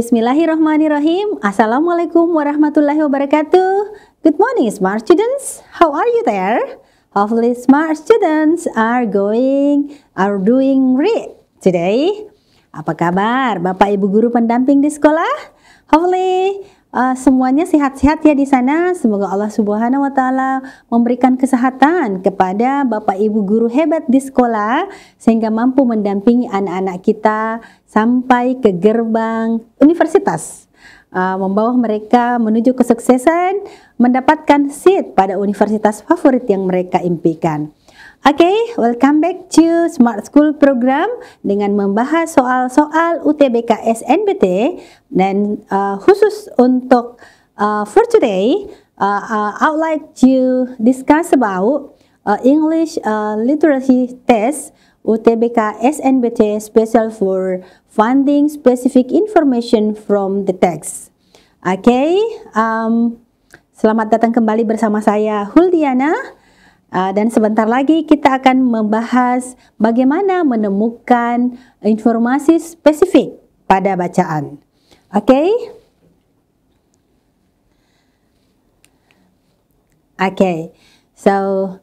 Bismillahirrahmanirrahim. Assalamualaikum warahmatullahi wabarakatuh. Good morning, smart students. How are you there? Hopefully, smart students are going, are doing great today. Apa kabar, Bapak Ibu guru pendamping di sekolah? Hopefully, uh, semuanya sehat-sehat ya di sana. Semoga Allah Subhanahu wa taala memberikan kesehatan kepada Bapak Ibu guru hebat di sekolah sehingga mampu mendampingi anak-anak kita sampai ke gerbang universitas. Uh, membawa mereka menuju kesuksesan, mendapatkan seat pada universitas favorit yang mereka impikan. Oke, okay, welcome back to Smart School Program dengan membahas soal-soal UTBK SNBT dan uh, khusus untuk uh, for today, uh, uh, I would like to discuss about uh, English uh, literacy test UTBK SNBT special for finding specific information from the text. Oke, okay, um, selamat datang kembali bersama saya Huldiana Ah, dan sebentar lagi kita akan membahas bagaimana menemukan informasi spesifik pada bacaan. Oke? Okay? Oke. Okay. So,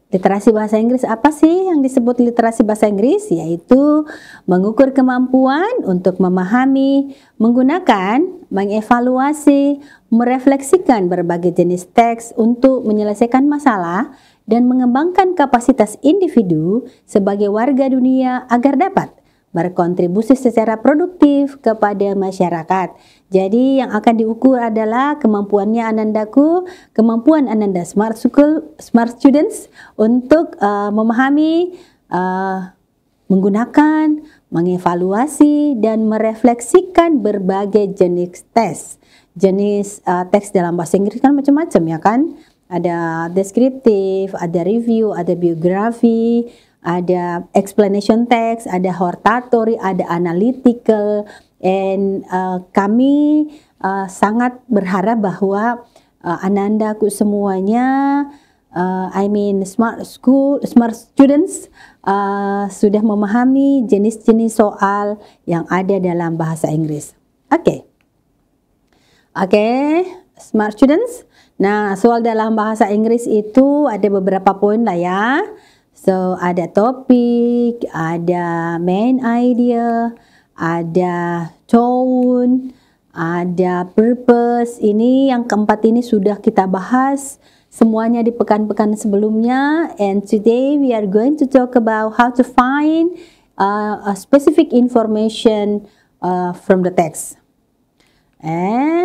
literasi bahasa Inggris apa sih yang disebut literasi bahasa Inggris? Yaitu mengukur kemampuan untuk memahami, menggunakan, mengevaluasi, merefleksikan berbagai jenis teks untuk menyelesaikan masalah dan mengembangkan kapasitas individu sebagai warga dunia agar dapat berkontribusi secara produktif kepada masyarakat. Jadi yang akan diukur adalah kemampuannya Anandaku, kemampuan Ananda Smart School Smart Students untuk uh, memahami uh, menggunakan, mengevaluasi dan merefleksikan berbagai jenis tes. Jenis uh, eh, teks dalam bahasa Inggris kan macam-macam ya kan? Ada deskriptif, ada review, ada biografi, ada explanation text, ada hortatory, ada analytical, and uh, kami uh, sangat berharap bahwa uh, ku semuanya, uh, I mean smart school, smart students uh, sudah memahami jenis-jenis soal yang ada dalam bahasa Inggris. Oke, okay. oke, okay, smart students. Nah, soal dalam bahasa Inggris itu ada beberapa poin lah ya. So, ada topik, ada main idea, ada tone, ada purpose. Ini yang keempat ini sudah kita bahas semuanya di pekan-pekan sebelumnya. And today we are going to talk about how to find uh, a specific information uh, from the text. And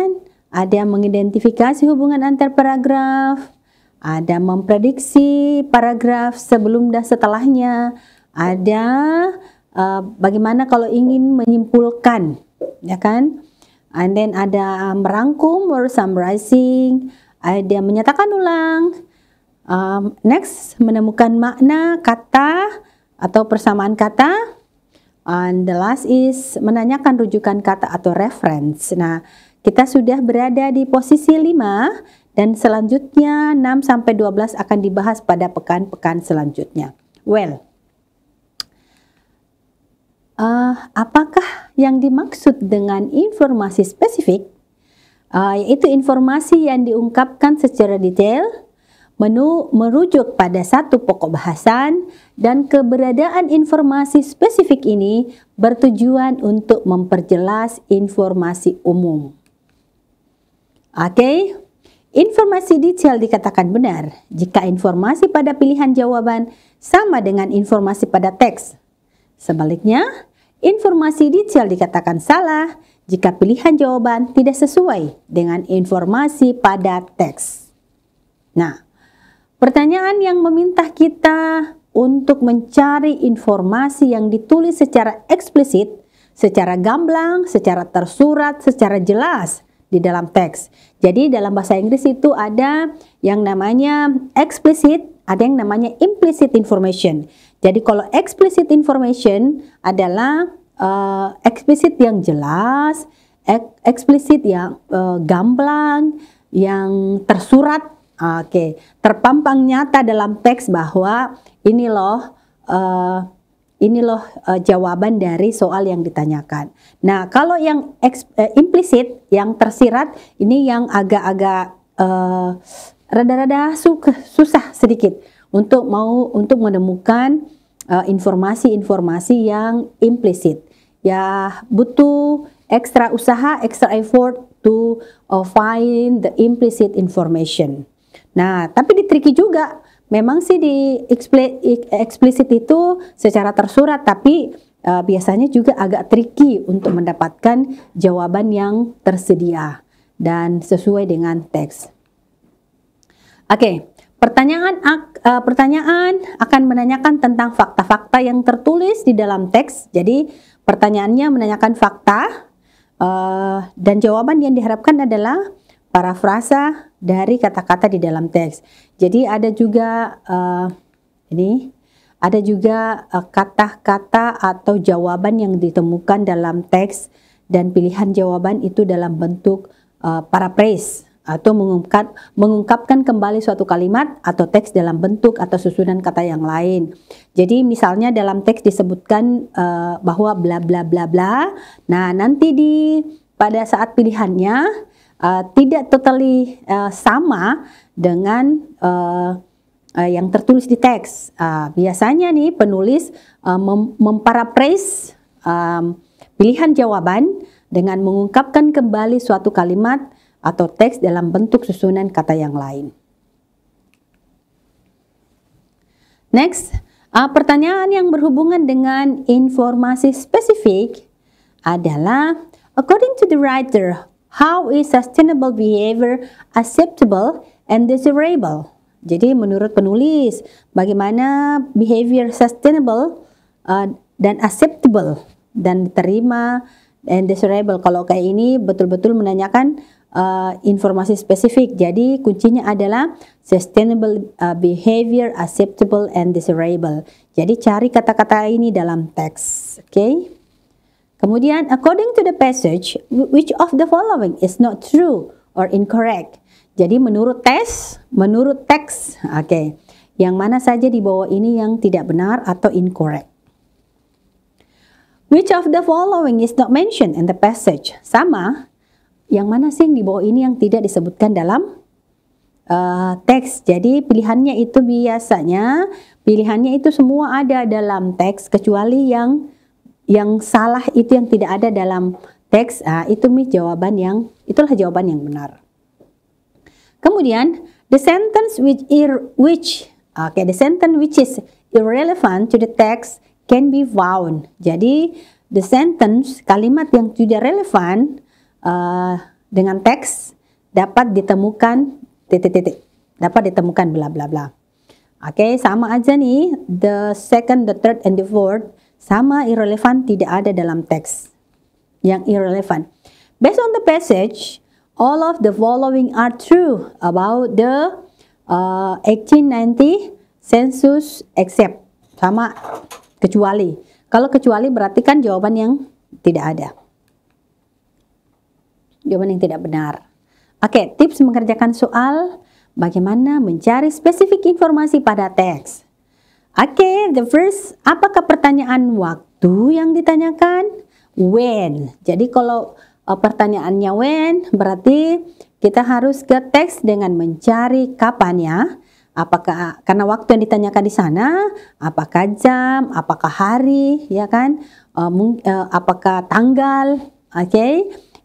ada yang mengidentifikasi hubungan antar paragraf, ada memprediksi paragraf sebelum dan setelahnya, ada uh, bagaimana kalau ingin menyimpulkan, ya kan? And then ada merangkum or summarizing, ada menyatakan ulang. Um, next, menemukan makna kata atau persamaan kata. And the last is menanyakan rujukan kata atau reference. Nah, kita sudah berada di posisi 5 dan selanjutnya 6 sampai 12 akan dibahas pada pekan-pekan selanjutnya. Well, uh, apakah yang dimaksud dengan informasi spesifik? Uh, yaitu informasi yang diungkapkan secara detail, menu merujuk pada satu pokok bahasan, dan keberadaan informasi spesifik ini bertujuan untuk memperjelas informasi umum. Oke, informasi detail dikatakan benar jika informasi pada pilihan jawaban sama dengan informasi pada teks. Sebaliknya, informasi detail dikatakan salah jika pilihan jawaban tidak sesuai dengan informasi pada teks. Nah, pertanyaan yang meminta kita untuk mencari informasi yang ditulis secara eksplisit, secara gamblang, secara tersurat, secara jelas, di dalam teks. Jadi dalam bahasa Inggris itu ada yang namanya explicit, ada yang namanya implicit information. Jadi kalau explicit information adalah uh, eh, eksplisit yang jelas, ek, eksplisit yang uh, gamblang, yang tersurat, ah, oke, okay. terpampang nyata dalam teks bahwa ini loh uh, ini loh e, jawaban dari soal yang ditanyakan. Nah, kalau yang eks, e, implisit, yang tersirat, ini yang agak-agak e, rada-rada su susah sedikit untuk mau untuk menemukan informasi-informasi e, yang implisit. Ya, butuh extra usaha, extra effort to uh, find the implicit information. Nah, tapi di tricky juga memang sih di eksplisit itu secara tersurat tapi uh, biasanya juga agak tricky untuk mendapatkan jawaban yang tersedia dan sesuai dengan teks. Oke, okay. pertanyaan uh, pertanyaan akan menanyakan tentang fakta-fakta yang tertulis di dalam teks. Jadi pertanyaannya menanyakan fakta uh, dan jawaban yang diharapkan adalah parafrasa dari kata-kata di dalam teks. Jadi ada juga uh, ini ada juga eh, kata-kata uh, atau jawaban yang ditemukan dalam teks dan pilihan jawaban itu dalam bentuk uh, paraphrase atau mengungkap, mengungkapkan kembali suatu kalimat atau teks dalam bentuk atau susunan kata yang lain. Jadi misalnya dalam teks disebutkan uh, bahwa bla bla bla bla. Nah, nanti di pada saat pilihannya Eh, tidak totally uh, sama dengan uh, uh, yang tertulis di teks. Uh, biasanya nih penulis uh, mem memparaphrase um, pilihan jawaban dengan mengungkapkan kembali suatu kalimat atau teks dalam bentuk susunan kata yang lain. Next, uh, pertanyaan yang berhubungan dengan informasi spesifik adalah According to the writer, How is sustainable behavior acceptable and desirable? Jadi menurut penulis, bagaimana behavior sustainable uh, dan acceptable dan diterima and desirable. Kalau kayak ini betul-betul menanyakan uh, informasi spesifik. Jadi kuncinya adalah sustainable uh, behavior acceptable and desirable. Jadi cari kata-kata ini dalam teks, oke? Okay? Kemudian, according to the passage, which of the following is not true or incorrect? Jadi menurut tes, menurut teks, oke. Okay. Yang mana saja di bawah ini yang tidak benar atau incorrect. Which of the following is not mentioned in the passage? Sama, yang mana sih yang di bawah ini yang tidak disebutkan dalam uh, teks. Jadi pilihannya itu biasanya pilihannya itu semua ada dalam teks kecuali yang yang salah itu yang tidak ada dalam teks, ah, itu mi jawaban yang itulah jawaban yang benar. Kemudian the sentence which ir, which oke okay, the sentence which is irrelevant to the text can be found. Jadi the sentence kalimat yang tidak relevan uh, dengan teks dapat ditemukan titik-titik dapat ditemukan bla bla bla. Oke, okay, sama aja nih the second, the third and the fourth sama irrelevant tidak ada dalam teks. Yang irrelevant. Based on the passage, all of the following are true about the uh, 1890 census except sama kecuali. Kalau kecuali berarti kan jawaban yang tidak ada. Jawaban yang tidak benar. Oke, tips mengerjakan soal bagaimana mencari spesifik informasi pada teks. Oke, okay, the first, apakah pertanyaan waktu yang ditanyakan? When. Jadi kalau uh, pertanyaannya when, berarti kita harus ke teks dengan mencari kapan ya. Apakah karena waktu yang ditanyakan di sana, apakah jam, apakah hari, ya kan? Uh, uh, apakah tanggal? Oke. Okay?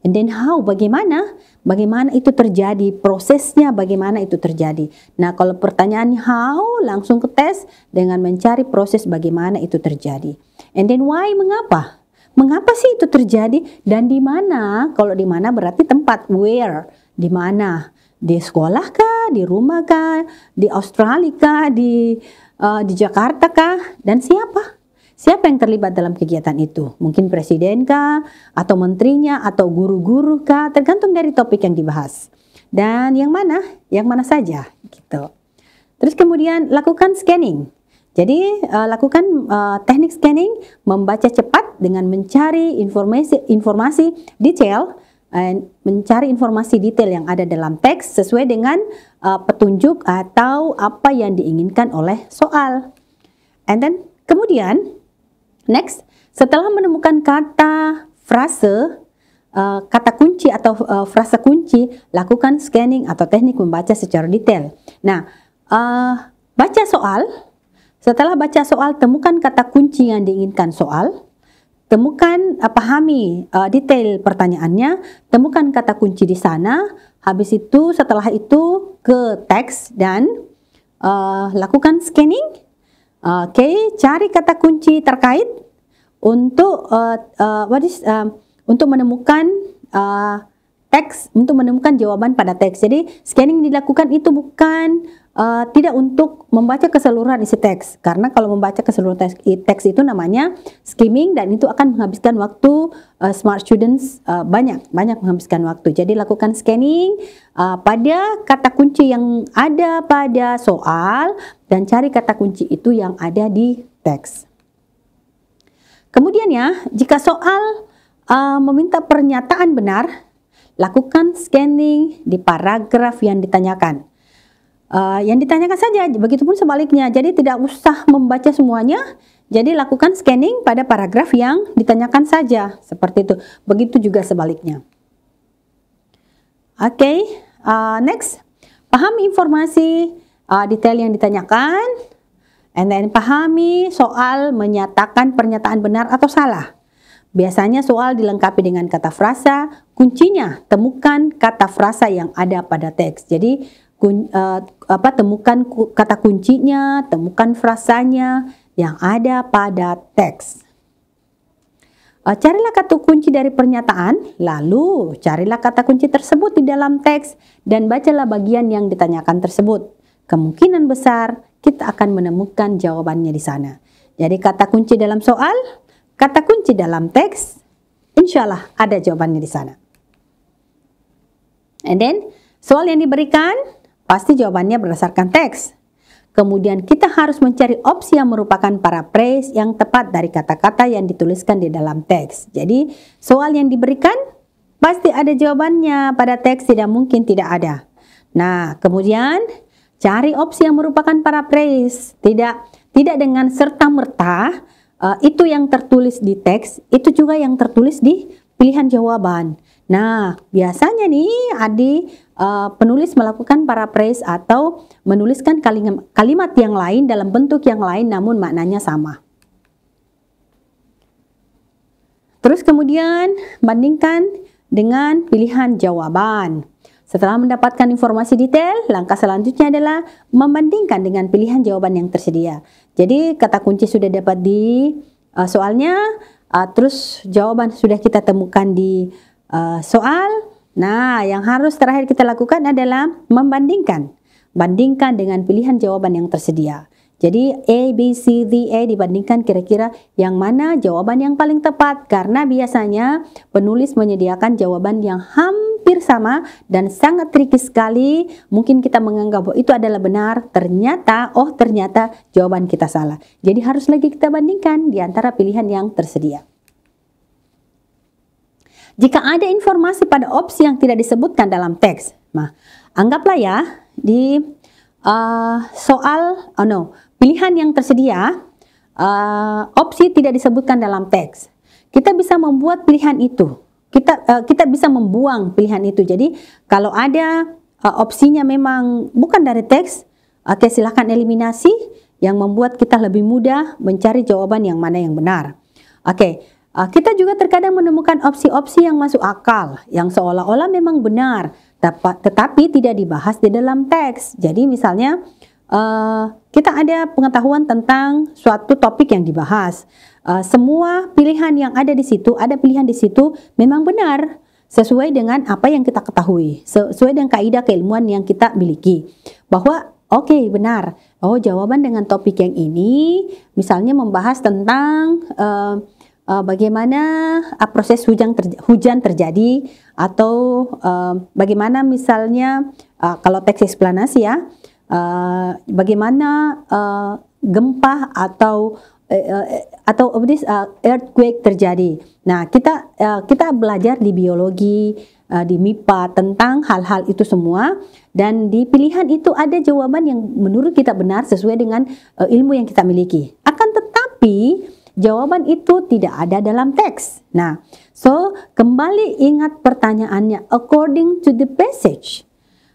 And then how, bagaimana? Bagaimana itu terjadi, prosesnya bagaimana itu terjadi. Nah kalau pertanyaan how, langsung ke tes dengan mencari proses bagaimana itu terjadi. And then why, mengapa? Mengapa sih itu terjadi dan di mana? Kalau di mana berarti tempat, where, di mana? Di sekolah kah, di rumah kah, di Australia kah, di, uh, di Jakarta kah, dan siapa? Siapa yang terlibat dalam kegiatan itu? Mungkin presiden kah? Atau menterinya? Atau guru-guru kah? Tergantung dari topik yang dibahas. Dan yang mana? Yang mana saja gitu. Terus kemudian lakukan scanning. Jadi eh, lakukan eh, teknik scanning, membaca cepat dengan mencari informasi informasi detail and eh, mencari informasi detail yang ada dalam teks sesuai dengan petunjuk atau apa yang diinginkan oleh soal. And then kemudian Next, setelah menemukan kata frase, uh, kata kunci atau uh, frase kunci, lakukan scanning atau teknik membaca secara detail. Nah, uh, baca soal. Setelah baca soal, temukan kata kunci yang diinginkan soal. Temukan, uh, pahami uh, detail pertanyaannya, temukan kata kunci di sana. Habis itu, setelah itu ke teks dan uh, lakukan scanning Oke, okay, cari kata kunci terkait untuk uh, uh, what is, uh, untuk menemukan uh, teks untuk menemukan jawaban pada teks. Jadi scanning dilakukan itu bukan uh, tidak untuk membaca keseluruhan isi teks karena kalau membaca keseluruhan teks, teks itu namanya skimming dan itu akan menghabiskan waktu uh, smart students uh, banyak banyak menghabiskan waktu. Jadi lakukan scanning uh, pada kata kunci yang ada pada soal dan cari kata kunci itu yang ada di teks. Kemudian ya, jika soal uh, meminta pernyataan benar Lakukan scanning di paragraf yang ditanyakan. Uh, yang ditanyakan saja, begitupun sebaliknya. Jadi tidak usah membaca semuanya, jadi lakukan scanning pada paragraf yang ditanyakan saja. Seperti itu. Begitu juga sebaliknya. Oke, okay, uh, eh, next. Paham informasi uh, detail yang ditanyakan. And then pahami soal menyatakan pernyataan benar atau salah. Biasanya soal dilengkapi dengan kata frasa, kuncinya temukan kata frasa yang ada pada teks. Jadi kun, uh, apa temukan ku, kata kuncinya, temukan frasanya yang ada pada teks. Uh, carilah kata kunci dari pernyataan, lalu carilah kata kunci tersebut di dalam teks dan bacalah bagian yang ditanyakan tersebut. Kemungkinan besar kita akan menemukan jawabannya di sana. Jadi kata kunci dalam soal Kata kunci dalam teks, insya Allah ada jawabannya di sana. And then, soal yang diberikan, pasti jawabannya berdasarkan teks. Kemudian kita harus mencari opsi yang merupakan paraphrase yang tepat dari kata-kata yang dituliskan di dalam teks. Jadi, soal yang diberikan pasti ada jawabannya pada teks tidak mungkin tidak ada. Nah, kemudian cari opsi yang merupakan paraphrase. Tidak tidak dengan serta merta uh, itu yang tertulis di teks, itu juga yang tertulis di pilihan jawaban. Nah, biasanya nih Adi uh, penulis melakukan paraphrase atau menuliskan kalim kalimat yang lain dalam bentuk yang lain namun maknanya sama. Terus kemudian bandingkan dengan pilihan jawaban. Setelah mendapatkan informasi detail, langkah selanjutnya adalah membandingkan dengan pilihan jawaban yang tersedia. Jadi kata kunci sudah dapat di uh, soalnya, uh, terus jawaban sudah kita temukan di uh, soal. Nah, yang harus terakhir kita lakukan adalah membandingkan. Bandingkan dengan pilihan jawaban yang tersedia. Jadi A, B, C, D, E dibandingkan kira-kira yang mana jawaban yang paling tepat karena biasanya penulis menyediakan jawaban yang hampir hampir sama dan sangat tricky sekali. Mungkin kita menganggap bahwa itu adalah benar, ternyata, oh ternyata jawaban kita salah. Jadi harus lagi kita bandingkan di antara pilihan yang tersedia. Jika ada informasi pada opsi yang tidak disebutkan dalam teks, nah, anggaplah ya di uh, soal, oh no, pilihan yang tersedia, uh, opsi tidak disebutkan dalam teks. Kita bisa membuat pilihan itu kita uh, kita bisa membuang pilihan itu. Jadi kalau ada uh, opsinya memang bukan dari teks, oke okay, silahkan eliminasi yang membuat kita lebih mudah mencari jawaban yang mana yang benar. Oke, okay, uh, eh, kita juga terkadang menemukan opsi-opsi yang masuk akal, yang seolah-olah memang benar, tetapi tidak dibahas di dalam teks. Jadi misalnya uh, kita ada pengetahuan tentang suatu topik yang dibahas uh, semua pilihan yang ada di situ, ada pilihan di situ memang benar sesuai dengan apa yang kita ketahui, sesuai dengan kaidah keilmuan yang kita miliki. Bahwa oke okay, benar. Oh, jawaban dengan topik yang ini misalnya membahas tentang uh, bagaimana proses hujan ter hujan terjadi atau uh, bagaimana misalnya uh, kalau teks eksplanasi ya uh, bagaimana uh, gempa atau Eh, eh, eh, atau uh, earthquake terjadi. Nah, kita kita belajar di biologi, di MIPA tentang hal-hal itu semua dan di pilihan itu ada jawaban yang menurut kita benar sesuai dengan ilmu yang kita miliki. Akan tetapi Jawaban itu tidak ada dalam teks. Nah, so kembali ingat pertanyaannya according to the passage.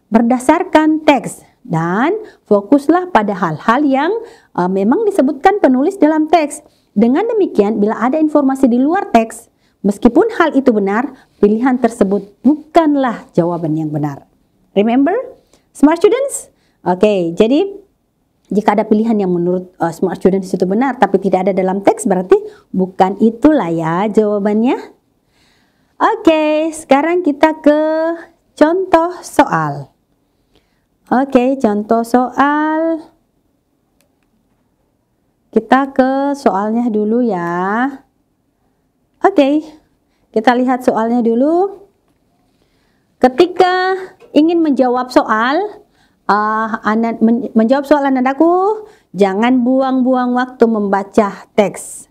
Berdasarkan teks dan fokuslah pada hal-hal yang uh, memang disebutkan penulis dalam teks. Dengan demikian, bila ada informasi di luar teks, meskipun hal itu benar, pilihan tersebut bukanlah jawaban yang benar. Remember, smart students? Oke, okay, jadi jika ada pilihan yang menurut uh, smart students itu benar tapi tidak ada dalam teks berarti bukan itulah ya jawabannya. Oke, okay, sekarang kita ke contoh soal. Oke, okay, contoh soal. Kita ke soalnya dulu ya. Oke, kita lihat soalnya dulu. Ketika ingin menjawab soal, uh, ah, anak, men, menjawab soal anak jangan buang-buang waktu membaca teks.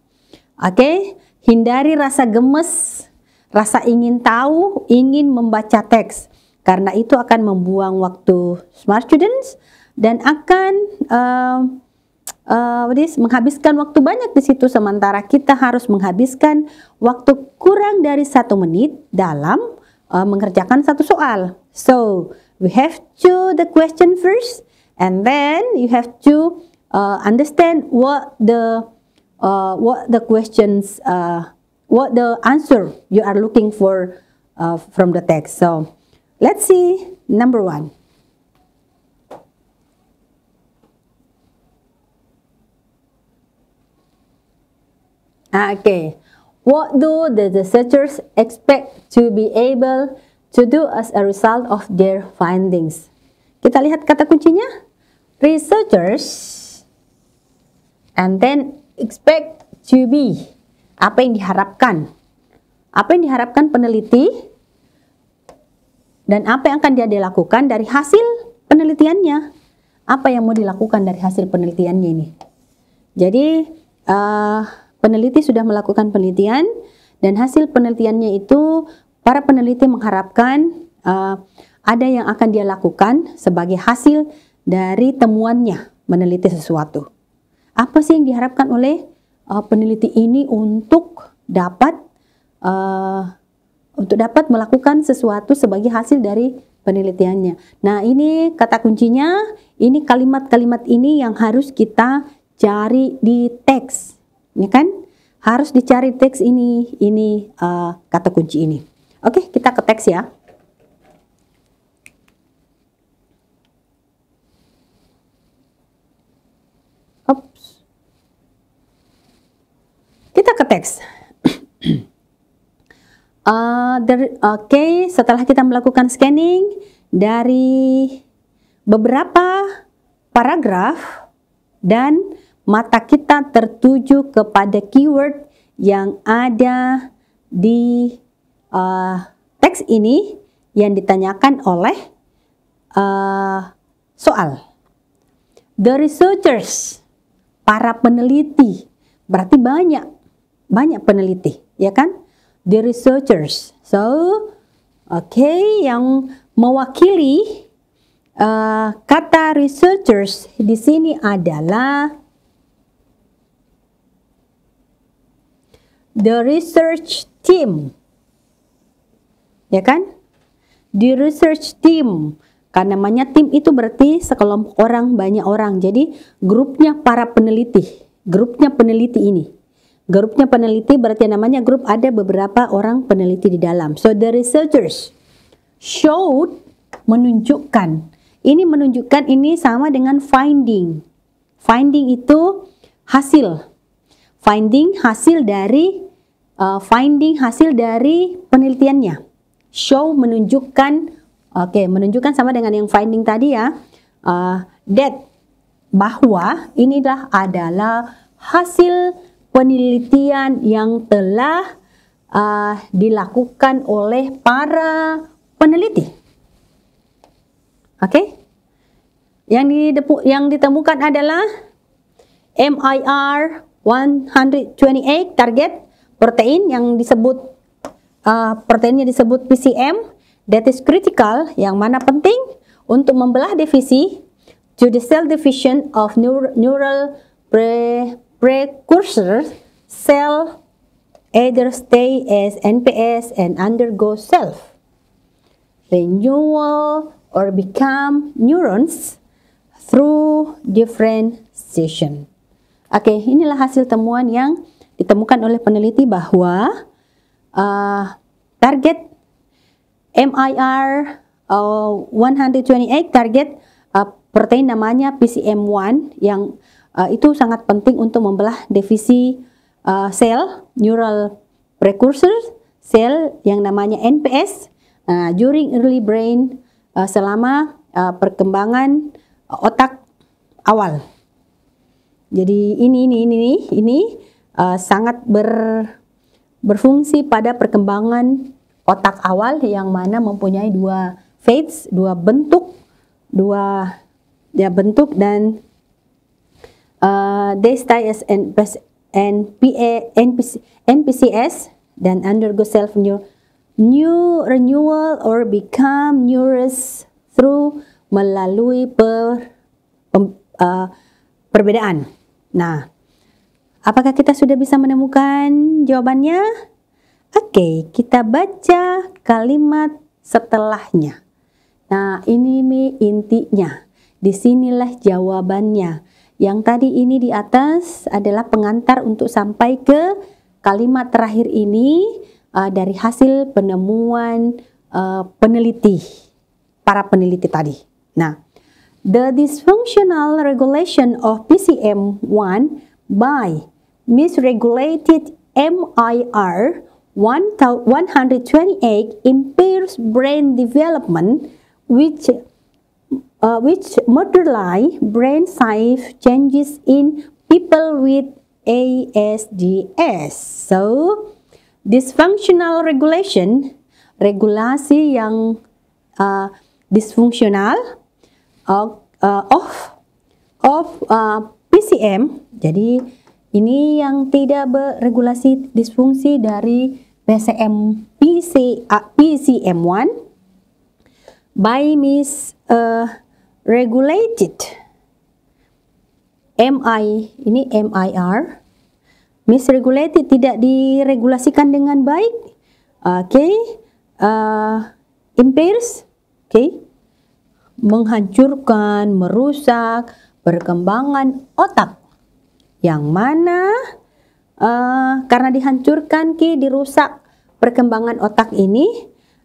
Oke, hindari rasa gemes, rasa ingin tahu, ingin membaca teks. Karena itu akan membuang waktu smart students dan akan... Uh, uh, menghabiskan waktu banyak di situ sementara kita harus menghabiskan waktu kurang dari satu menit dalam uh, mengerjakan satu soal. So we have to the question first, and then you have to uh, understand what the uh, what the questions uh, what the answer you are looking for uh, from the text. So let's see number one. Ah, okay. What do the researchers expect to be able to do as a result of their findings? Kita lihat kata kuncinya. Researchers and then expect to be. Apa yang diharapkan? Apa yang diharapkan peneliti? Dan apa yang akan dia dilakukan dari hasil penelitiannya? Apa yang mau dilakukan dari hasil penelitiannya ini? Jadi, uh, Peneliti sudah melakukan penelitian dan hasil penelitiannya itu para peneliti mengharapkan uh, ada yang akan dia lakukan sebagai hasil dari temuannya meneliti sesuatu. Apa sih yang diharapkan oleh uh, peneliti ini untuk dapat uh, untuk dapat melakukan sesuatu sebagai hasil dari penelitiannya. Nah, ini kata kuncinya, ini kalimat-kalimat ini yang harus kita cari di teks ya kan? Harus dicari teks ini, ini uh, kata kunci ini. Oke, kita ke teks ya. Oops. Kita ke teks. Uh, Oke, okay, setelah kita melakukan scanning dari beberapa paragraf dan mata kita tertuju kepada keyword yang ada di uh, teks ini yang ditanyakan oleh uh, soal. The researchers, para peneliti, berarti banyak, banyak peneliti, ya kan? The researchers. So, oke, okay, yang mewakili uh, kata researchers di sini adalah the research team. Ya kan? The research team. Karena namanya tim itu berarti sekelompok orang, banyak orang. Jadi grupnya para peneliti, grupnya peneliti ini. Grupnya peneliti berarti namanya grup ada beberapa orang peneliti di dalam. So the researchers showed menunjukkan. Ini menunjukkan ini sama dengan finding. Finding itu hasil, finding hasil dari uh, finding hasil dari penelitiannya. Show menunjukkan oke, okay, menunjukkan sama dengan yang finding tadi ya. Uh, that bahwa inilah adalah hasil penelitian yang telah uh, dilakukan oleh para peneliti. Oke? Okay? Yang, yang ditemukan adalah MIR 128 target protein yang disebut uh, proteinnya disebut PCM that is critical yang mana penting untuk membelah divisi to the cell division of neural, neural pre precursor cell either stay as NPS and undergo self renewal or become neurons through different session. Oke, inilah hasil temuan yang ditemukan oleh peneliti bahwa uh, target MIR uh, 128 target uh, protein namanya PCM1 yang uh, itu sangat penting untuk membelah divisi uh, sel neural precursor sel yang namanya NPS uh, during early brain uh, selama uh, perkembangan otak awal. Jadi ini ini ini ini, ini uh, sangat ber berfungsi pada perkembangan otak awal yang mana mempunyai dua phase, dua bentuk, dua ya bentuk dan uh, eh, DSTIS and NPA, NPC, NPCS dan undergo self new, new renewal or become neurous through melalui per, pem, uh, perbedaan. Nah, apakah kita sudah bisa menemukan jawabannya? Oke, kita baca kalimat setelahnya. Nah, ini mi intinya. Disinilah jawabannya. Yang tadi ini di atas adalah pengantar untuk sampai ke kalimat terakhir ini uh, dari hasil penemuan uh, peneliti, para peneliti tadi. Nah, The dysfunctional regulation of PCM1 by misregulated MIR 128 impairs brain development, which, uh, which modulate brain size changes in people with ASDS. So, dysfunctional regulation, regulasi yang uh, dysfunctional of uh, of uh, PCM. Jadi ini yang tidak beregulasi disfungsi dari PCM PC, uh, PCM1 by mis uh, regulated MI ini MIR misregulated tidak diregulasikan dengan baik oke okay. uh, impairs oke okay menghancurkan, merusak perkembangan otak. Yang mana uh, karena dihancurkan ki dirusak perkembangan otak ini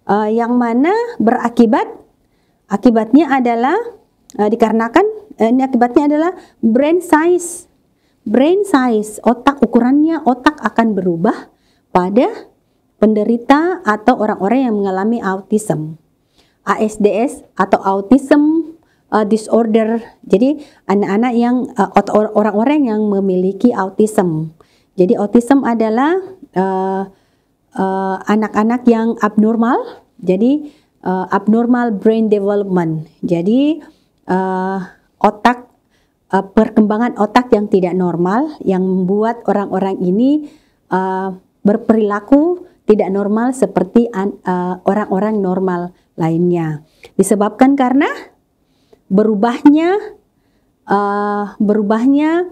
uh, yang mana berakibat akibatnya adalah uh, dikarenakan uh, ini akibatnya adalah brain size. Brain size, otak ukurannya otak akan berubah pada penderita atau orang-orang yang mengalami autism. ASDS atau autism uh, disorder. Jadi anak-anak yang uh, orang-orang yang memiliki autism. Jadi autism adalah anak-anak uh, uh, yang abnormal. Jadi uh, abnormal brain development. Jadi uh, otak uh, perkembangan otak yang tidak normal yang membuat orang-orang ini uh, berperilaku tidak normal seperti uh, orang-orang uh, orang -orang normal lainnya. Disebabkan karena berubahnya uh, berubahnya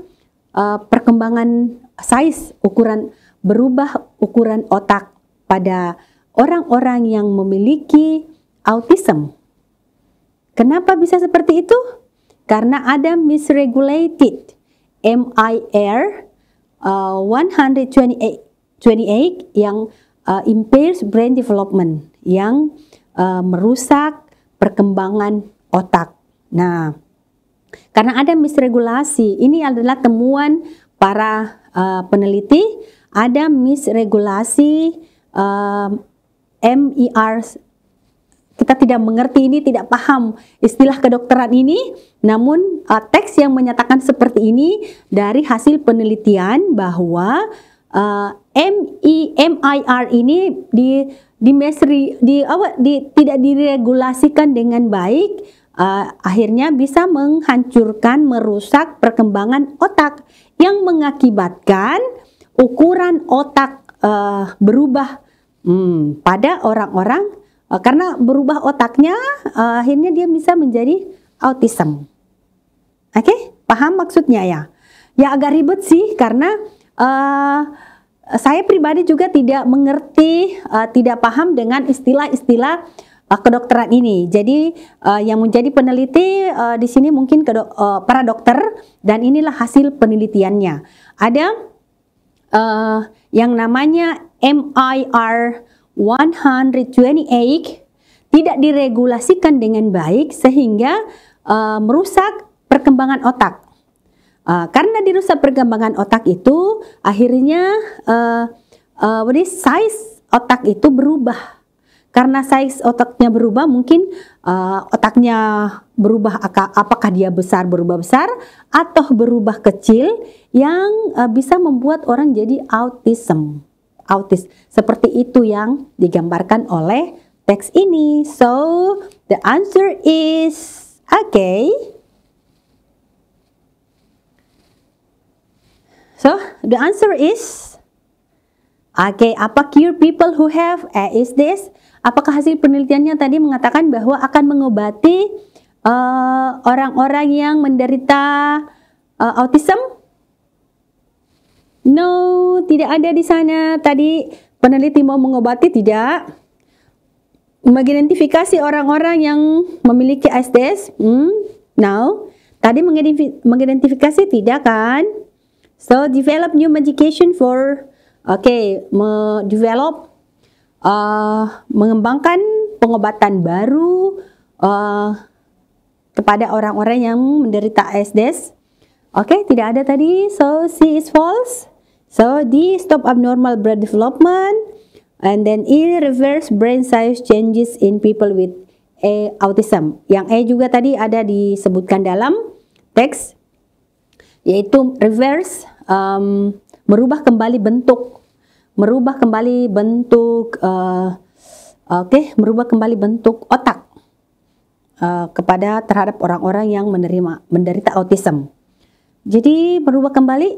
uh, perkembangan size ukuran berubah ukuran otak pada orang-orang yang memiliki autism. Kenapa bisa seperti itu? Karena ada misregulated MIR uh, 128 28 yang uh, impairs brain development yang uh, merusak perkembangan otak. Nah, karena ada misregulasi, ini adalah temuan para uh, peneliti, ada misregulasi uh, eh, MIR e kita tidak mengerti ini, tidak paham istilah kedokteran ini, namun uh, teks yang menyatakan seperti ini dari hasil penelitian bahwa uh, MIR e ini di di mesri di apa di tidak diregulasikan dengan baik uh, akhirnya bisa menghancurkan merusak perkembangan otak yang mengakibatkan ukuran otak uh, berubah hmm, pada orang-orang uh, karena berubah otaknya uh, akhirnya dia bisa menjadi autism. Oke, okay? paham maksudnya ya? Ya agak ribet sih karena uh, Eh, saya pribadi juga tidak mengerti, uh, tidak paham dengan istilah-istilah uh, kedokteran ini. Jadi uh, yang menjadi peneliti uh, di sini mungkin uh, para dokter dan inilah hasil penelitiannya. Ada uh, yang namanya MIR 128 tidak diregulasikan dengan baik sehingga uh, merusak perkembangan otak. Uh, karena dirusak perkembangan otak itu, akhirnya uh, uh, size otak itu berubah. Karena size otaknya berubah, mungkin uh, otaknya berubah apakah dia besar berubah besar atau berubah kecil yang uh, bisa membuat orang jadi autism. Autis seperti itu yang digambarkan oleh teks ini. So the answer is okay. So the answer is Oke, apa apakah people who have A eh, is this? Apakah hasil penelitiannya tadi mengatakan bahwa akan mengobati eh, orang-orang uh, yang menderita uh, autism? No, tidak ada di sana. Tadi peneliti mau mengobati tidak? Mengidentifikasi orang-orang yang memiliki ASDs? Hmm, no. Tadi mengidentifikasi tidak kan? So develop new medication for oke okay, me develop uh, mengembangkan pengobatan baru uh, kepada orang-orang yang menderita ASDs. Oke, okay, tidak ada tadi. So C is false. So D stop abnormal brain development and then E reverse brain size changes in people with A autism. Yang E juga tadi ada disebutkan dalam teks yaitu reverse um, merubah kembali bentuk, merubah kembali bentuk, uh, oke, okay, merubah kembali bentuk otak uh, kepada terhadap orang-orang yang menerima menderita autism. Jadi merubah kembali,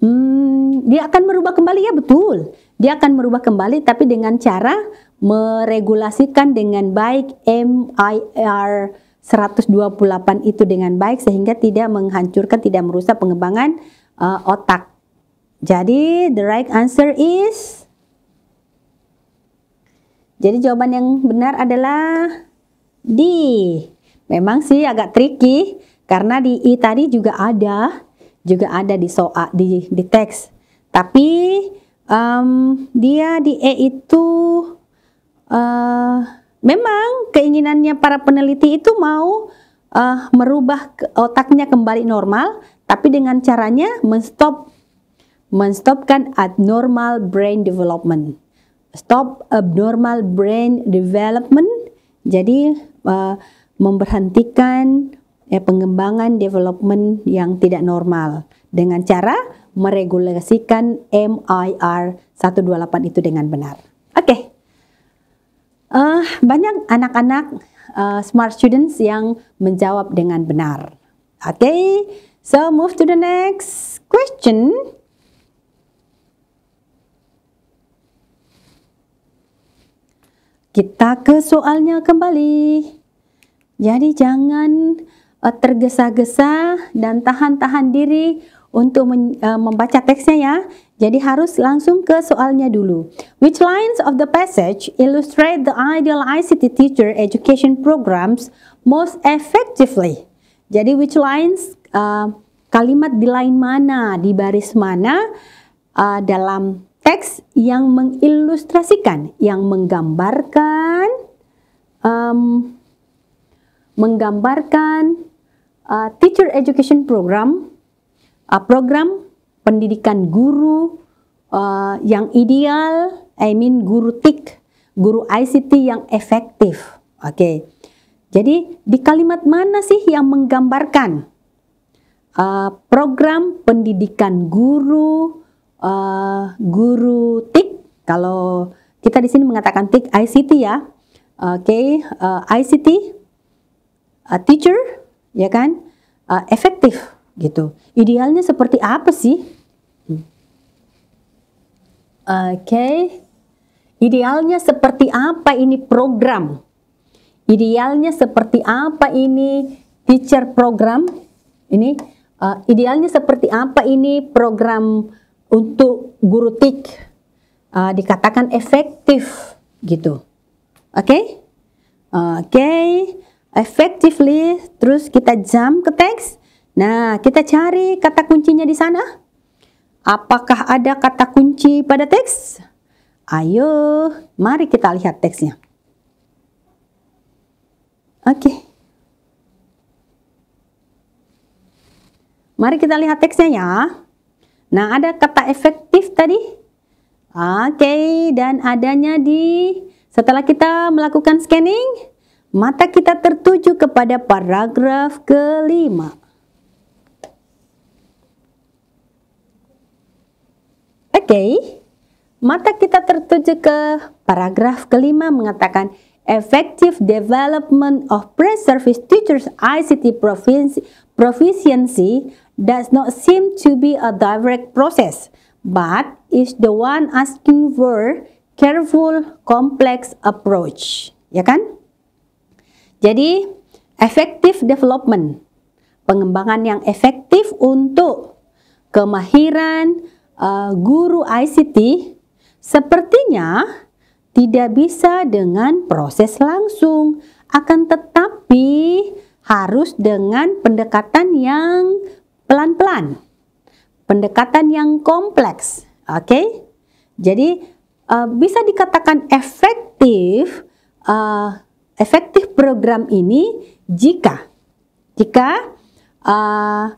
hmm, dia akan merubah kembali ya betul, dia akan merubah kembali tapi dengan cara meregulasikan dengan baik MIR 128 itu dengan baik sehingga tidak menghancurkan, tidak merusak pengembangan uh, otak. Jadi the right answer is Jadi jawaban yang benar adalah D. Memang sih agak tricky karena di I tadi juga ada juga ada di soal di di teks. Tapi um, dia di E itu uh, Memang keinginannya para peneliti itu mau uh, merubah otaknya kembali normal, tapi dengan caranya menstop menstopkan abnormal brain development. Stop abnormal brain development. Jadi uh, memberhentikan ya, pengembangan development yang tidak normal dengan cara meregulasikan MIR 128 itu dengan benar. Oke. Okay. Uh, banyak anak-anak uh, smart students yang menjawab dengan benar. Oke, okay, so move to the next question. Kita ke soalnya kembali. Jadi jangan uh, tergesa-gesa dan tahan-tahan diri untuk men, uh, membaca teksnya ya. Jadi harus langsung ke soalnya dulu. Which lines of the passage illustrate the ideal ICT teacher education programs most effectively? Jadi which lines uh, kalimat di line mana, di baris mana uh, dalam teks yang mengilustrasikan, yang menggambarkan um, menggambarkan uh, teacher education program uh, program pendidikan guru uh, yang ideal, I mean guru TIK, guru ICT yang efektif. Oke. Okay. Jadi di kalimat mana sih yang menggambarkan uh, program pendidikan guru uh, guru TIK? Kalau kita di sini mengatakan TIK ICT ya. Oke, okay, uh, ICT uh, teacher ya kan? Uh, efektif gitu. Idealnya seperti apa sih? Oke, okay. idealnya seperti apa ini program? Idealnya seperti apa ini teacher program? Ini uh, idealnya seperti apa ini program untuk guru tik uh, dikatakan efektif gitu. Oke? Okay? Oke. Okay. Effectively terus kita jam ke teks Nah, kita cari kata kuncinya di sana. Apakah ada kata kunci pada teks? Ayo, mari kita lihat teksnya. Oke. Mari kita lihat teksnya ya. Nah, ada kata efektif tadi. Oke, dan adanya di setelah kita melakukan scanning, mata kita tertuju kepada paragraf kelima. Oke, okay. mata kita tertuju ke paragraf kelima mengatakan Effective development of pre-service teachers ICT proficiency does not seem to be a direct process, but is the one asking for careful, complex approach. Ya kan? Jadi, effective development, pengembangan yang efektif untuk kemahiran, Eh, guru ICT sepertinya tidak bisa dengan proses langsung, akan tetapi harus dengan pendekatan yang pelan-pelan, pendekatan yang kompleks. Oke, okay? jadi uh, bisa dikatakan efektif, uh, efektif program ini jika jika uh,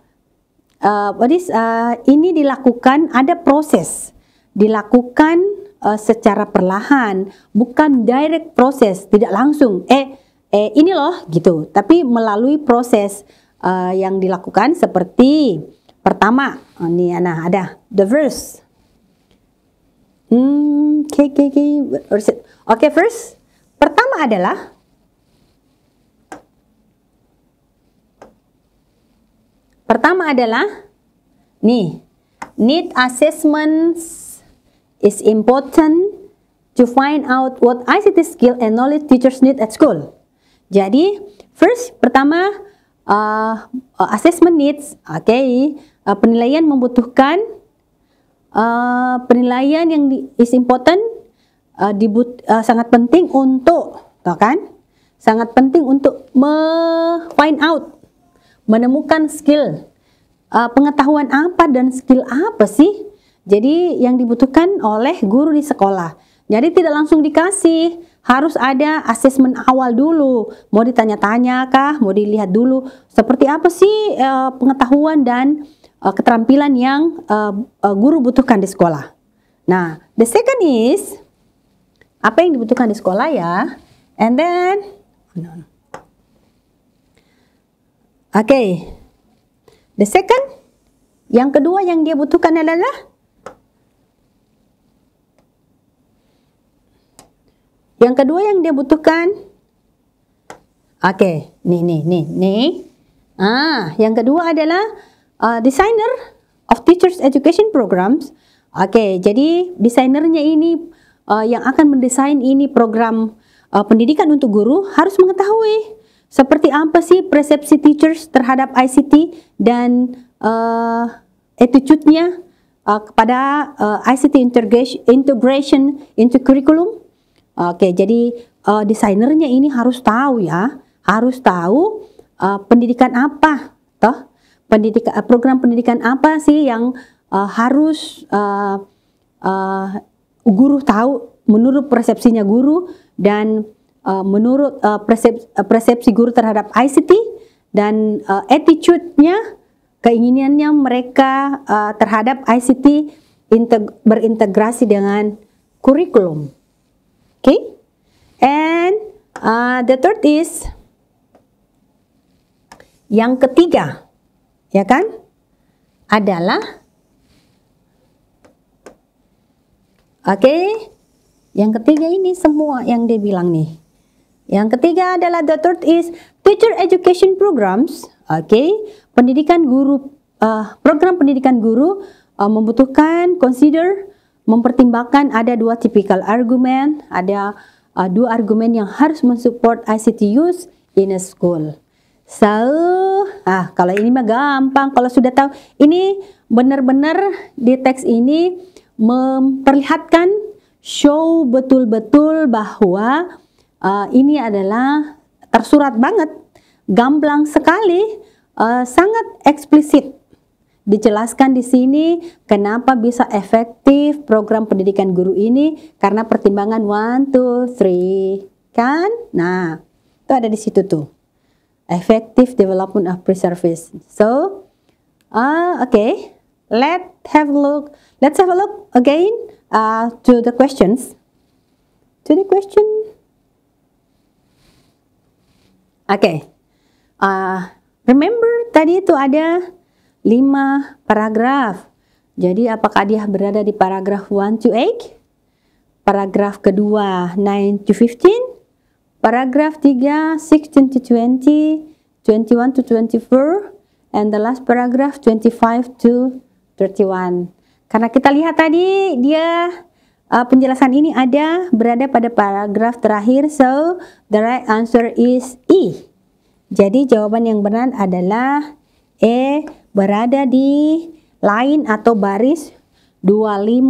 uh, what uh, ini dilakukan ada proses dilakukan uh, secara perlahan bukan direct proses tidak langsung eh eh ini loh gitu tapi melalui proses uh, yang dilakukan seperti pertama oh, ini nah ada the verse hmm okay, okay, okay. oke okay, first pertama adalah Pertama adalah nih, need assessments is important to find out what ICT skill and knowledge teachers need at school. Jadi, first pertama uh, uh assessment needs, oke, okay, uh, penilaian membutuhkan uh, penilaian yang di, is important uh, dibut, uh, sangat penting untuk, kan? Sangat penting untuk me find out menemukan skill uh, pengetahuan apa dan skill apa sih jadi yang dibutuhkan oleh guru di sekolah jadi tidak langsung dikasih harus ada asesmen awal dulu mau ditanya-tanya kah mau dilihat dulu seperti apa sih uh, pengetahuan dan uh, keterampilan yang uh, uh, guru butuhkan di sekolah nah the second is apa yang dibutuhkan di sekolah ya and then oh, no, no. Okay. The second. Yang kedua yang dia butuhkan adalah. Yang kedua yang dia butuhkan. Okay. Ni, ni, ni, ni. Ah, yang kedua adalah uh, designer of teachers education programs. Okay, jadi desainernya ini uh, yang akan mendesain ini program uh, pendidikan untuk guru harus mengetahui Seperti apa sih persepsi teachers terhadap ICT dan uh, attitude-nya uh, kepada uh, eh, ICT integration, into curriculum? Oke, okay, jadi uh, desainernya ini harus tahu ya, harus tahu uh, pendidikan apa, toh pendidikan program pendidikan apa sih yang uh, harus uh, uh, guru tahu menurut persepsinya guru dan uh, menurut uh, eh, persepsi, eh, persepsi guru terhadap ICT dan uh, attitude-nya, keinginannya mereka uh, terhadap ICT berintegrasi dengan kurikulum. Oke? Okay? And uh, the third is yang ketiga, ya kan? Adalah Oke. Okay? Yang ketiga ini semua yang dia bilang nih. Yang ketiga adalah the third is teacher education programs. Oke, okay. pendidikan guru uh, program pendidikan guru uh, membutuhkan consider mempertimbangkan ada dua tipikal argumen, ada uh, dua argumen yang harus mensupport ICT use in a school. So, ah kalau ini mah gampang kalau sudah tahu ini benar-benar di teks ini memperlihatkan show betul-betul bahwa uh, ini adalah tersurat banget, gamblang sekali, uh, sangat eksplisit. Dijelaskan di sini kenapa bisa efektif program pendidikan guru ini karena pertimbangan one, two, three, kan? Nah, itu ada di situ tuh. Effective development of pre-service. So, uh, ah, okay, let's have a look. Let's have a look again uh, to the questions. To the question okay. uh, remember tadi itu ada lima paragraf. Jadi apakah dia berada di paragraf 1 to 8? Paragraf kedua 9 to 15? Paragraf 3 16 to 20, 21 to 24, and the last paragraph 25 to 31. Karena kita lihat tadi dia Uh, penjelasan ini ada berada pada paragraf terakhir, so the right answer is E. Jadi jawaban yang benar adalah E berada di line atau baris 25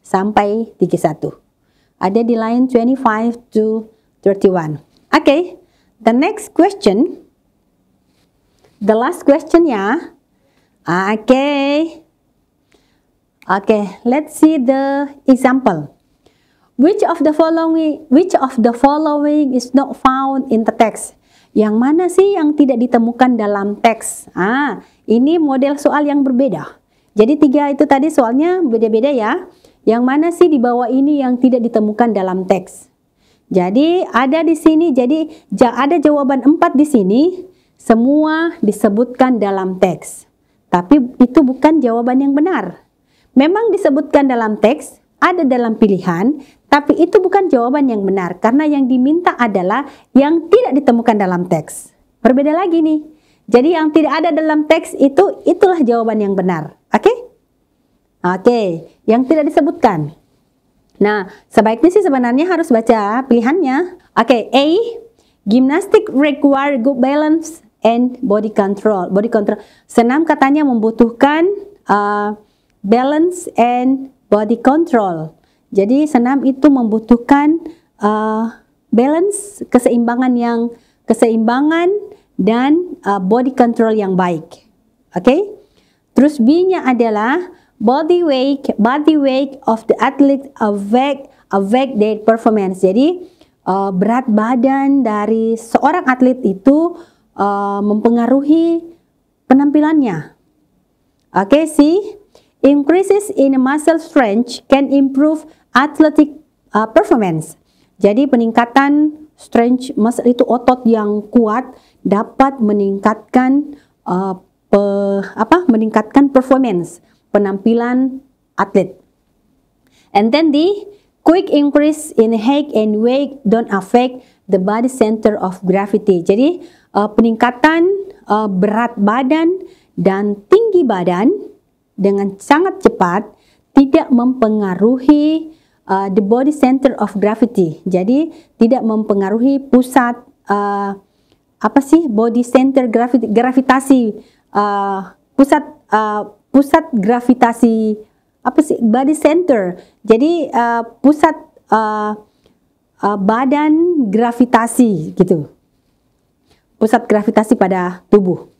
sampai 31. Ada di line 25 to 31. Oke, okay, the next question. The last question ya. Oke. Ah, okay. Okay, let's see the example. Which of the following which of the following is not found in the text? Yang mana sih yang tidak ditemukan dalam teks? Ah, ini model soal yang berbeda. Jadi tiga itu tadi soalnya beda-beda ya. Yang mana sih di bawah ini yang tidak ditemukan dalam teks? Jadi ada di sini, jadi ada jawaban empat di sini, semua disebutkan dalam teks. Tapi itu bukan jawaban yang benar. Memang disebutkan dalam teks, ada dalam pilihan, tapi itu bukan jawaban yang benar karena yang diminta adalah yang tidak ditemukan dalam teks. Berbeda lagi nih. Jadi yang tidak ada dalam teks itu itulah jawaban yang benar. Oke? Okay? Oke, okay. yang tidak disebutkan. Nah, sebaiknya sih sebenarnya harus baca pilihannya. Oke, okay, A. Gymnastic require good balance and body control. Body control. Senam katanya membutuhkan uh, balance and body control. Jadi senam itu membutuhkan uh, balance, keseimbangan yang keseimbangan dan uh, body control yang baik. Oke? Okay? Terus B-nya adalah body weight, body weight of the athlete affect affect their performance. Jadi uh, berat badan dari seorang atlet itu uh, mempengaruhi penampilannya. Oke okay, sih? Increases in muscle strength can improve athletic uh, performance. Jadi peningkatan strength muscle itu otot yang kuat dapat meningkatkan uh, pe, apa meningkatkan performance penampilan atlet. And then the quick increase in height and weight don't affect the body center of gravity. Jadi uh, peningkatan uh, berat badan dan tinggi badan dengan sangat cepat tidak mempengaruhi uh, the body center of gravity. Jadi tidak mempengaruhi pusat uh, apa sih body center gravity, gravitasi uh, pusat uh, pusat gravitasi apa sih body center. Jadi uh, pusat uh, uh, badan gravitasi gitu. Pusat gravitasi pada tubuh.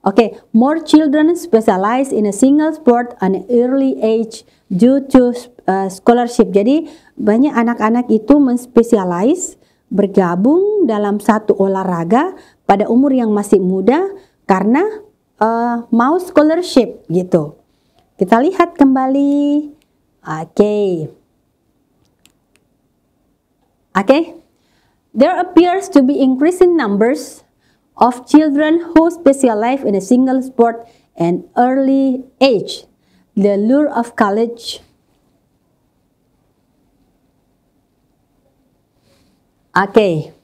Okay, more children specialize in a single sport at an early age due to uh, scholarship. Jadi banyak anak-anak itu menspesialis bergabung dalam satu olahraga pada umur yang masih muda karena uh, mau scholarship gitu. Kita lihat kembali. Oke. Okay. Oke. Okay. There appears to be increasing numbers of children who specialize in a single sport and early age. The lure of college Okay,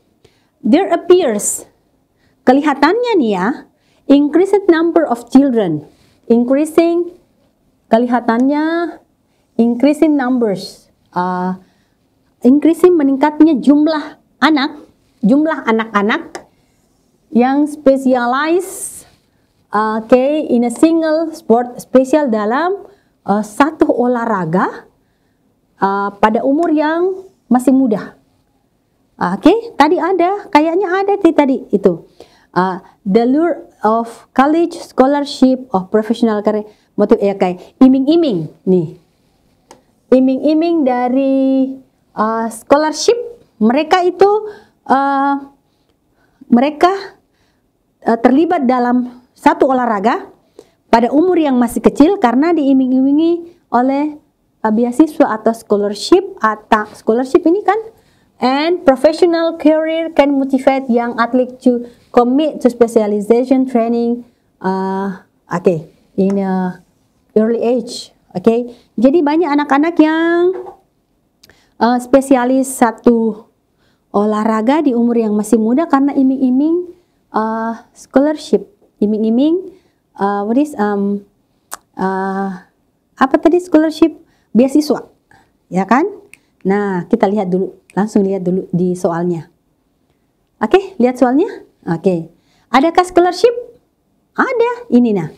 there appears, kelihatannya nih ya, increased number of children, increasing, kelihatannya increasing numbers, uh, increasing meningkatnya jumlah anak, jumlah anak-anak yang spesialis uh, okay, in a single sport spesial dalam uh, satu olahraga uh, pada umur yang masih muda. Oke, uh, okay? tadi ada, kayaknya ada tadi itu. Uh, the lure of college scholarship of professional career motif ya kayak iming-iming nih. Iming-iming dari uh, scholarship mereka itu uh, mereka Eh, terlibat dalam satu olahraga pada umur yang masih kecil karena diiming-imingi oleh uh, beasiswa atau scholarship atau scholarship ini kan and professional career can motivate young athlete to commit to specialization training uh, eh, oke okay, in a early age oke okay? jadi banyak anak-anak yang uh, spesialis satu olahraga di umur yang masih muda karena iming-iming uh, scholarship iming-iming uh, what is um, uh, apa tadi scholarship beasiswa ya kan nah kita lihat dulu langsung lihat dulu di soalnya oke okay, lihat soalnya oke okay. adakah scholarship ada ini nah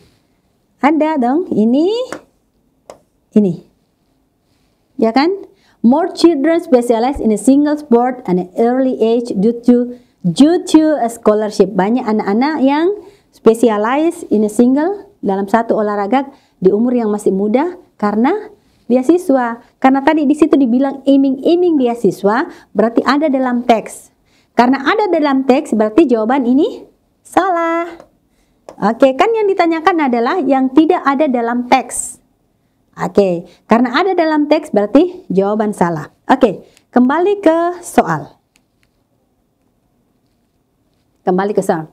ada dong ini ini ya kan more children specialize in a single sport at an early age due to due to a scholarship. Banyak anak-anak yang specialize in a single dalam satu olahraga di umur yang masih muda karena dia siswa Karena tadi di situ dibilang iming-iming siswa berarti ada dalam teks. Karena ada dalam teks, berarti jawaban ini salah. Oke, kan yang ditanyakan adalah yang tidak ada dalam teks. Oke, karena ada dalam teks berarti jawaban salah. Oke, kembali ke soal kembali ke sana.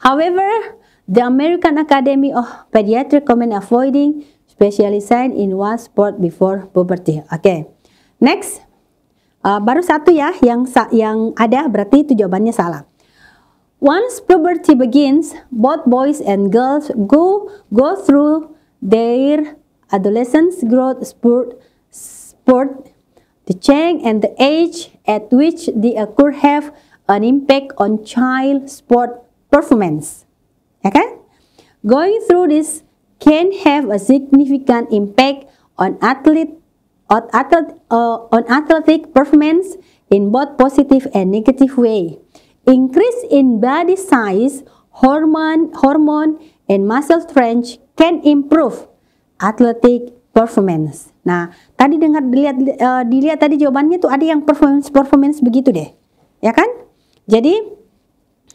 However, the American Academy of Pediatrics recommend avoiding specialization in one sport before puberty. Oke, okay. next. Uh, baru satu ya yang yang ada berarti itu jawabannya salah. Once puberty begins, both boys and girls go go through their adolescence growth spurt spurt the change and the age at which they occur have an impact on child sport performance. Ya kan? Going through this can have a significant impact on athlete on, athlete, uh, on athletic performance in both positive and negative way. Increase in body size, hormone, hormone and muscle strength can improve athletic performance. Nah, tadi dengar dilihat uh, dilihat tadi jawabannya tuh ada yang performance performance begitu deh. Ya kan? Jadi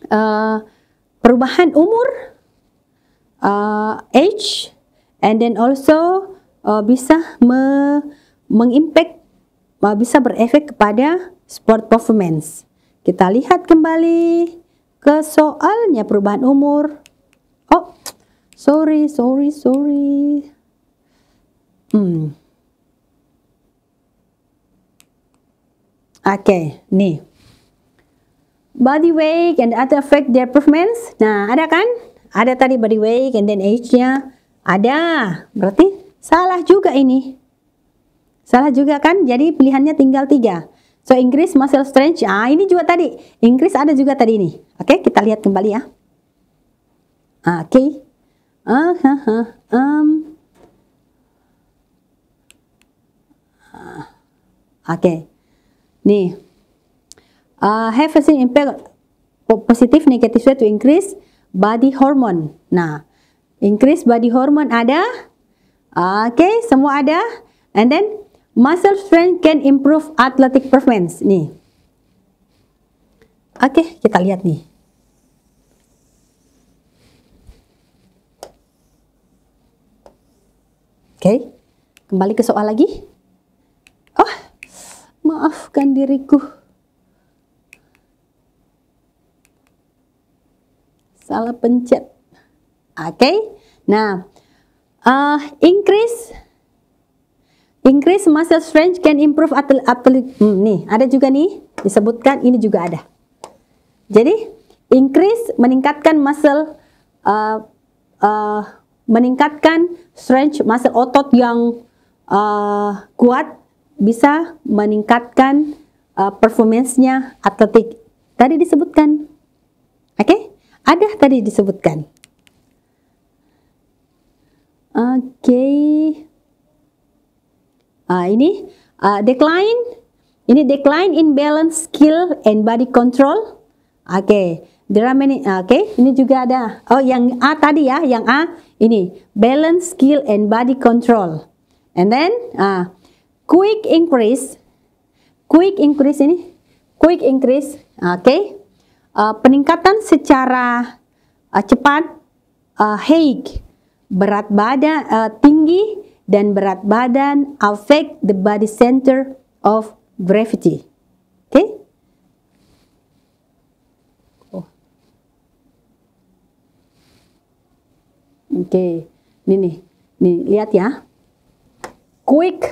uh, perubahan umur, uh, age, and then also uh, bisa me mengimpact, uh, bisa berefek kepada sport performance. Kita lihat kembali ke soalnya perubahan umur. Oh, sorry, sorry, sorry. Hmm. Oke, okay, nih body weight and other affect their performance. Nah, ada kan? Ada tadi body weight and then age-nya. Ada. Berarti salah juga ini. Salah juga kan? Jadi pilihannya tinggal tiga. So, increase muscle strength. Ah, ini juga tadi. Increase ada juga tadi ini. Oke, okay, kita lihat kembali ya. Ah, oke. Okay. Uh, uh, uh, um. Ah, oke. Okay. Nih uh, have a impact positive negative way to increase body hormone. Nah, increase body hormone ada. Oke, okay, semua ada. And then muscle strength can improve athletic performance. Nih. Oke, okay, kita lihat nih. Oke. Okay, kembali ke soal lagi. Oh, maafkan diriku. salah pencet. Oke. Nah, uh, eh, increase increase muscle strength can improve atlet hmm, nih, ada juga nih disebutkan ini juga ada. Jadi, increase meningkatkan muscle uh, uh, meningkatkan strength muscle otot yang uh, kuat bisa meningkatkan uh, performance-nya atletik. Tadi disebutkan. Oke? Okay? Ada tadi disebutkan. Oke. Okay. Uh, ini uh, decline. Ini decline in balance skill and body control. Oke. Okay. There are many. Ah, oke. Okay. Ini juga ada. Oh, yang A tadi ya. Yang A ini balance skill and body control. And then uh, quick increase. Quick increase ini. Quick increase. Oke. Okay uh, peningkatan secara uh, cepat uh, berat badan uh, tinggi dan berat badan affect the body center of gravity. Oke? Okay? Oh. Oke. Okay. Ini nih. Nih, lihat ya. Quick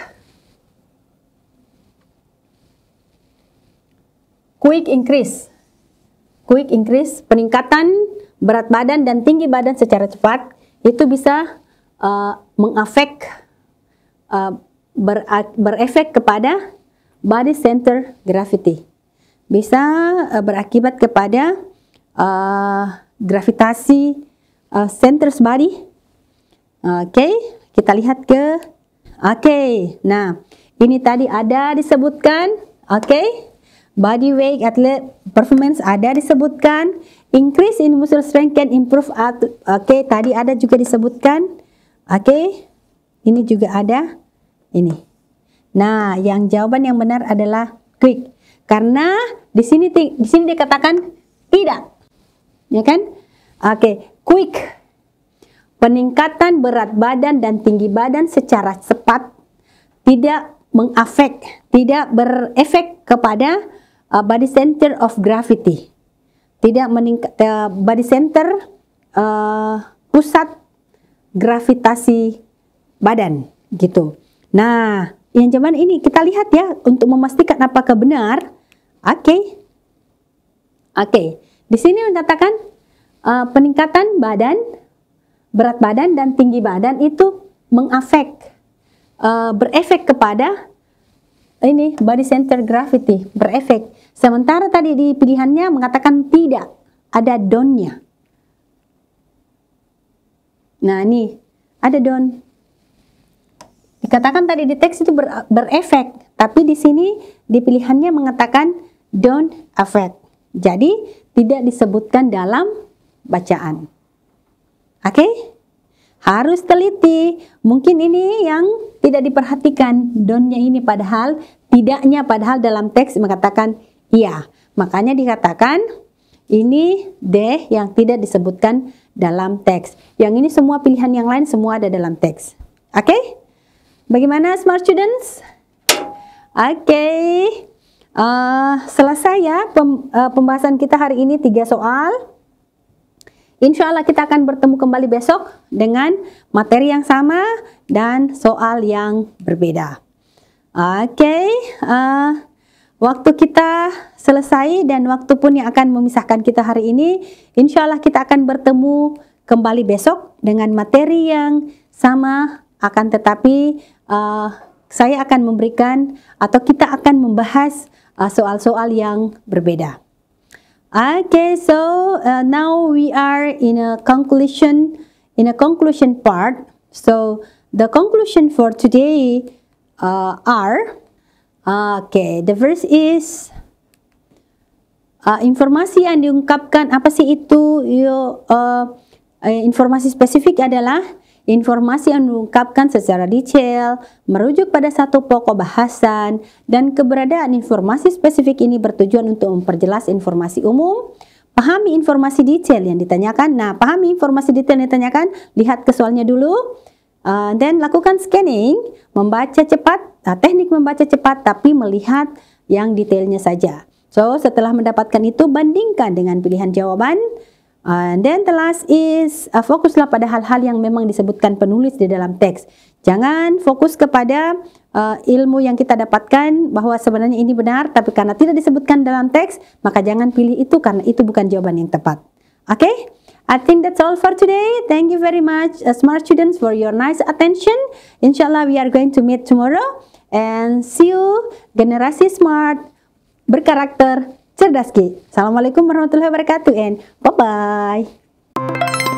quick increase quick increase, peningkatan berat badan dan tinggi badan secara cepat, itu bisa uh, eh, mengafek, uh, eh, ber, berefek kepada body center gravity. Bisa uh, berakibat kepada uh, gravitasi uh, centers body. Oke, okay, kita lihat ke Oke, okay, nah ini tadi ada disebutkan, oke? Okay? body weight athlete performance ada disebutkan increase in muscle strength can improve at oke okay, tadi ada juga disebutkan oke okay, ini juga ada ini nah yang jawaban yang benar adalah quick karena di sini di sini dikatakan tidak ya kan oke okay, quick peningkatan berat badan dan tinggi badan secara cepat tidak mengafek tidak berefek kepada uh, body center of gravity tidak meningkat uh, body center uh, pusat gravitasi badan gitu. Nah, yang zaman ini kita lihat ya untuk memastikan apakah benar. Oke. Okay. Oke. Okay. Di sini mengatakan uh, peningkatan badan berat badan dan tinggi badan itu mengafek uh, berefek kepada ini body center gravity berefek. Sementara tadi di pilihannya mengatakan tidak ada donnya. Nah ini ada don. Dikatakan tadi di teks itu ber, berefek, tapi di sini di pilihannya mengatakan don affect. Jadi tidak disebutkan dalam bacaan. Oke? Okay? harus teliti. Mungkin ini yang tidak diperhatikan donnya ini padahal tidaknya padahal dalam teks mengatakan iya. Makanya dikatakan ini deh yang tidak disebutkan dalam teks. Yang ini semua pilihan yang lain semua ada dalam teks. Oke? Okay? Bagaimana smart students? Oke. Okay. Uh, eh, selesai ya pem, uh, pembahasan kita hari ini tiga soal. Insya Allah kita akan bertemu kembali besok dengan materi yang sama dan soal yang berbeda. Oke, okay, uh, eh, waktu kita selesai dan waktu pun yang akan memisahkan kita hari ini, insya Allah kita akan bertemu kembali besok dengan materi yang sama, akan tetapi uh, saya akan memberikan atau kita akan membahas eh, soal-soal uh, soal -soal yang berbeda. Okay, so uh, now we are in a conclusion, in a conclusion part. So the conclusion for today uh, are, okay, the first is uh, informasi yang diungkapkan apa sih itu? Yo, uh, eh, informasi spesifik adalah informasi yang diungkapkan secara detail, merujuk pada satu pokok bahasan, dan keberadaan informasi spesifik ini bertujuan untuk memperjelas informasi umum, pahami informasi detail yang ditanyakan. Nah, pahami informasi detail yang ditanyakan, lihat ke soalnya dulu, uh, dan lakukan scanning, membaca cepat, nah, teknik membaca cepat tapi melihat yang detailnya saja. So, setelah mendapatkan itu, bandingkan dengan pilihan jawaban Uh, and then the last is uh, fokuslah pada hal-hal yang memang disebutkan penulis di dalam teks. Jangan fokus kepada uh, ilmu yang kita dapatkan bahwa sebenarnya ini benar, tapi karena tidak disebutkan dalam teks, maka jangan pilih itu karena itu bukan jawaban yang tepat. Oke? Okay? I think that's all for today. Thank you very much, uh, smart students, for your nice attention. Insyaallah we are going to meet tomorrow and see you. Generasi smart berkarakter cerdas Assalamualaikum warahmatullahi wabarakatuh and bye-bye.